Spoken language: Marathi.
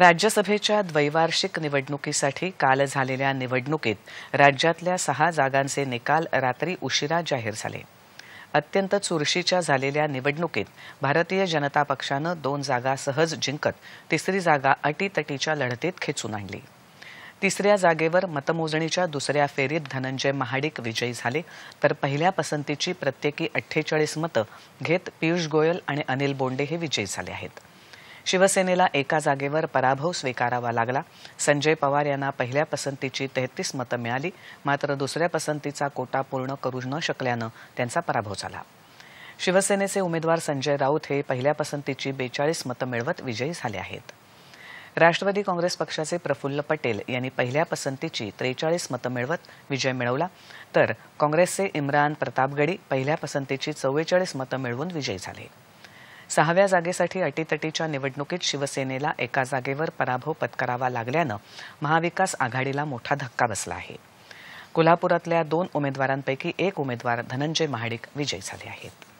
राज्यसभेच्या द्वैवार्षिक निवडणुकीसाठी काल झालेल्या निवडणुकीत राज्यातल्या सहा जागांचे निकाल रात्री उशिरा जाहीर झाले अत्यंत चुरशीच्या झालेल्या निवडणुकीत भारतीय जनता पक्षानं दोन जागा सहज जिंकत तिसरी जागा अटीतटीच्या लढतीत खेचून आणली तिसऱ्या जागेवर मतमोजणीच्या दुसऱ्या फेरीत धनंजय महाडिक विजयी झाले तर पहिल्या पसंतीची प्रत्येकी अठ्ठेचाळीस मतं घेत पियुष गोयल आणि अनिल बोंडे हे विजयी झाले आहेत शिवसेनेला एका जागेवर पराभव स्वीकारावा लागला संजय पवार यांना पहिल्या पसंतीची तेहतीस मतं मिळाली मात्र दुसऱ्या पसंतीचा कोटा पूर्ण करू न शकल्यानं त्यांचा पराभव झाला शिवसेनेचे उमेदवार संजय राऊत हे पहिल्या पसंतीची बेचाळीस मतं मिळवत विजयी झाले आहेत राष्ट्रवादी काँग्रेस पक्षाचे प्रफुल्ल पटेल यांनी पहिल्या पसंतीची त्रेचाळीस मतं मिळवत विजय मिळवला तर काँग्रेसचे इम्रान प्रतापगडी पहिल्या पसंतीची चव्वेचाळीस मतं मिळवून विजयी झाले सहाव्या जागेसाठी अटीतटीच्या निवडणुकीत शिवसेनेला एका जागेवर पराभव पत्करावा लागल्यानं महाविकास आघाडीला मोठा धक्का बसला आहे कोल्हापुरातल्या दोन उमेदवारांपैकी एक उमेदवार धनंजय महाडिक विजयी झाले आहेत